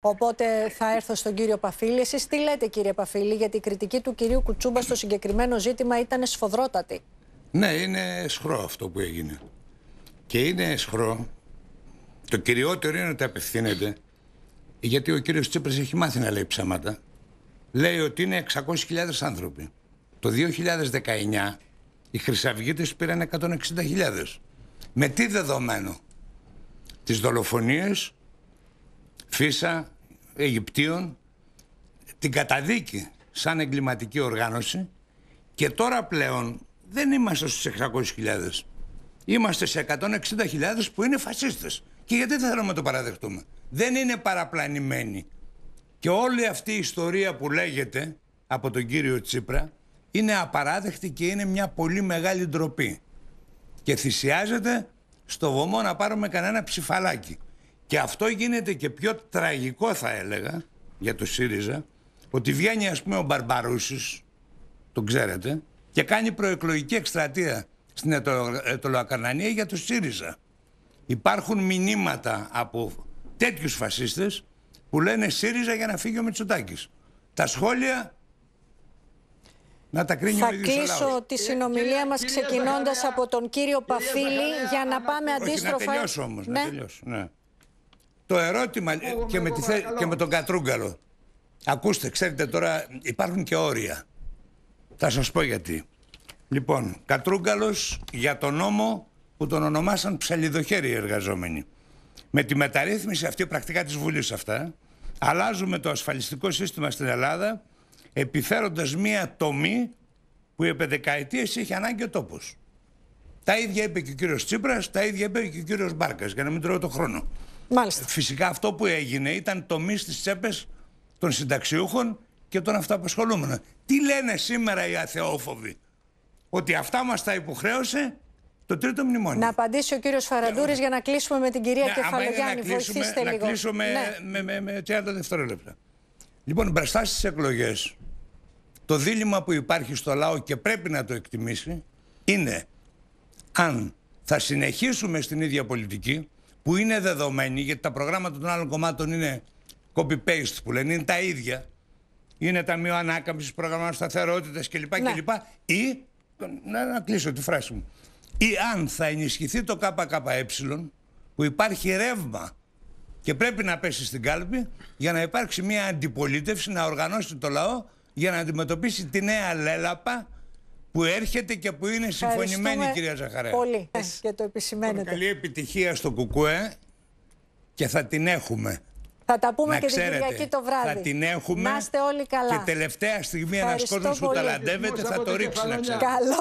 Οπότε θα έρθω στον κύριο Παφίλη. Εσείς τι λέτε κύριε Παφίλη, γιατί η κριτική του κυρίου Κουτσούμπα στο συγκεκριμένο ζήτημα ήταν σφοδρότατη. Ναι, είναι σχρό αυτό που έγινε. Και είναι σχρό. Το κυριότερο είναι ότι απευθύνεται, γιατί ο κύριος Τσίπρας έχει μάθει να λέει ψέματα. Λέει ότι είναι 600.000 άνθρωποι. Το 2019 οι χρυσαυγίτες πήραν 160.000. Με τι δεδομένο. Τις δολοφονίες Φίσα, Αιγυπτίων, την καταδίκη σαν εγκληματική οργάνωση και τώρα πλέον δεν είμαστε στους 600.000. Είμαστε σε 160.000 που είναι φασίστες. Και γιατί δεν θέλουμε να το παραδεχτούμε. Δεν είναι παραπλανημένοι. Και όλη αυτή η ιστορία που λέγεται από τον κύριο Τσίπρα είναι απαράδεκτη και είναι μια πολύ μεγάλη ντροπή. Και θυσιάζεται στο βωμό να πάρουμε κανένα ψηφαλάκι. Και αυτό γίνεται και πιο τραγικό θα έλεγα για το ΣΥΡΙΖΑ ότι βγαίνει ας πούμε ο Μπαρμπαρούσης, τον ξέρετε, και κάνει προεκλογική εκστρατεία στην Ετωλοακαρνανία για το ΣΥΡΙΖΑ. Υπάρχουν μηνύματα από τέτοιους φασίστες που λένε ΣΥΡΙΖΑ για να φύγει ο Μητσοτάκης. Τα σχόλια να τα κρίνει Θα κλείσω τη συνομιλία μας ξεκινώντας από τον κύριο Παφίλη για να πάμε αντίστροφα. να ναι. τελειώσω ναι. να το ερώτημα και, με και με τον Κατρούγκαλο. Ακούστε, ξέρετε τώρα υπάρχουν και όρια. Θα σας πω γιατί. Λοιπόν, Κατρούγκαλος για τον νόμο που τον ονομάσαν ψαλιδοχέρι οι εργαζόμενοι. Με τη μεταρρύθμιση αυτή πρακτικά της Βουλής αυτά, αλλάζουμε το ασφαλιστικό σύστημα στην Ελλάδα επιφέροντας μία τομή που επί δεκαετίες είχε ανάγκη ο τόπος. Τα ίδια είπε και ο κύριος Τσίπρας, τα ίδια είπε και ο κύριος Μπάρκας, για να μην τρώω το χρόνο. Μάλιστα. Φυσικά αυτό που έγινε ήταν το τομή στι τσέπες των συνταξιούχων και των αυτοαπασχολούμενων. Τι λένε σήμερα οι αθεόφοβοι, Ότι αυτά μας τα υποχρέωσε το τρίτο μνημόνιο. Να απαντήσει ο κύριος Φαραντούρης για να κλείσουμε με την κυρία ναι, Κεφαλογιάννη. Βοηθήστε να λίγο. Να κλείσω ναι. με, με, με, με 30 δευτερόλεπτα. Λοιπόν, μπροστά στις εκλογές, το δίλημα που υπάρχει στο λαό και πρέπει να το εκτιμήσει είναι αν θα συνεχίσουμε στην ίδια πολιτική που είναι δεδομένη, γιατί τα προγράμματα των άλλων κομμάτων είναι copy-paste που λένε, είναι τα ίδια. Είναι ταμείο ανάκαμψης, προγραμμάτων σταθερότητας κλπ. Ναι. κλπ. Ή, να, να κλείσω τη φράση μου, ή αν θα ενισχυθεί το ΚΚΕ που υπάρχει ρεύμα και πρέπει να πέσει στην κάλπη για να υπάρξει μια αντιπολίτευση, να οργανώσει το λαό για να αντιμετωπίσει τη νέα λέλαπα που έρχεται και που είναι συμφωνημένη κυρία Ζαχαρέα. Πολύ. Ε, και το επισημαίνετε. Καλή επιτυχία στο Κουκουέ και θα την έχουμε. Θα τα πούμε και ξέρετε, την Κυριακή το βράδυ. Θα την έχουμε. όλοι καλά. Και τελευταία στιγμή ένας κόσμος που ταλαντεύεται θα το ρίξει να ξέρει. Καλό.